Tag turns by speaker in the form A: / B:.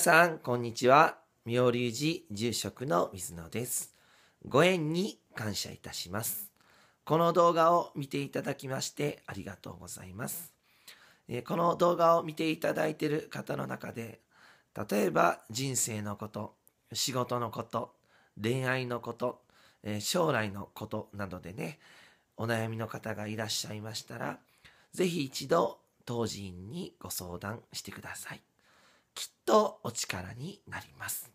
A: さん、こんにちは。妙隆寺住職の水野です。ご縁に感謝いたします。この動画を見ていただきましてありがとうございます。この動画を見ていただいている方の中で、例えば人生のこと、仕事のこと、恋愛のこと、将来のことなどでね、お悩みの方がいらっしゃいましたら、ぜひ一度当寺院にご相談してください。
B: きっとお力になります。